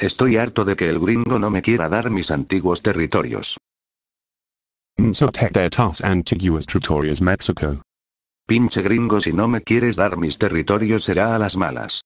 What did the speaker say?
Estoy harto de que el gringo no me quiera dar mis antiguos territorios. Pinche gringo si no me quieres dar mis territorios será a las malas.